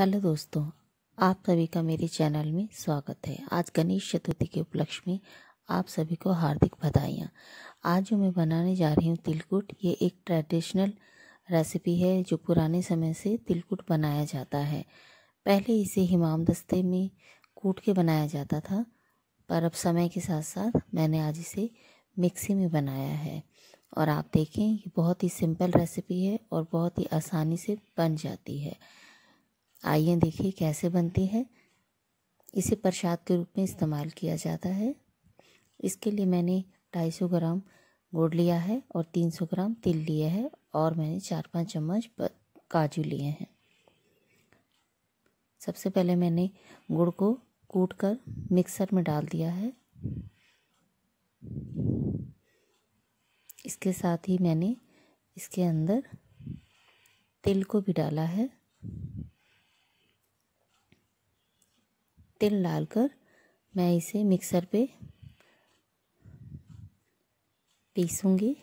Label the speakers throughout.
Speaker 1: hello दोस्तों आप सभी का मेरे चैनल में स्वागत है आज गणेश चतुर्थी के उपलक्ष्य में आप सभी को हार्दिक बधाइयाँ आज जो मैं बनाने जा रही हूँ तिलकुट ये एक ट्रेडिशनल रेसिपी है जो पुराने समय से तिलकुट बनाया जाता है पहले इसे हिमाम दस्ते में कूट के बनाया जाता था पर अब समय के साथ साथ मैंने आज इसे मिक्सी में बनाया है और आप देखें ये बहुत ही सिंपल रेसिपी है और बहुत ही आसानी से बन जाती है आइए देखिए कैसे बनती है इसे प्रसाद के रूप में इस्तेमाल किया जाता है इसके लिए मैंने 250 ग्राम गुड़ लिया है और 300 ग्राम तिल लिया है और मैंने चार पाँच चम्मच काजू लिए हैं सबसे पहले मैंने गुड़ को कूट कर मिक्सर में डाल दिया है इसके साथ ही मैंने इसके अंदर तिल को भी डाला है तेल डालकर मैं इसे मिक्सर पे पीसूँगी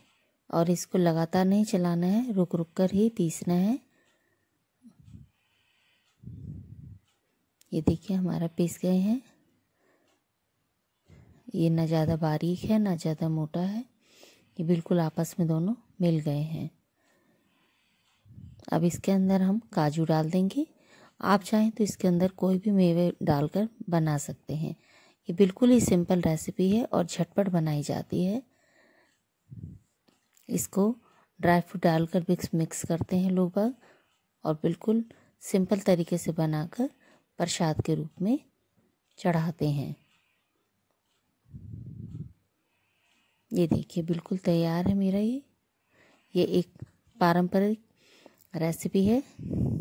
Speaker 1: और इसको लगातार नहीं चलाना है रुक रुक कर ही पीसना है ये देखिए हमारा पीस गए हैं ये ना ज़्यादा बारीक है ना ज़्यादा मोटा है ये बिल्कुल आपस में दोनों मिल गए हैं अब इसके अंदर हम काजू डाल देंगे आप चाहें तो इसके अंदर कोई भी मेवे डालकर बना सकते हैं ये बिल्कुल ही सिंपल रेसिपी है और झटपट बनाई जाती है इसको ड्राई फ्रूट डालकर मिक्स मिक्स करते हैं लोग बाग और बिल्कुल सिंपल तरीके से बनाकर प्रसाद के रूप में चढ़ाते हैं ये देखिए बिल्कुल तैयार है मेरा ये ये एक पारंपरिक रेसिपी है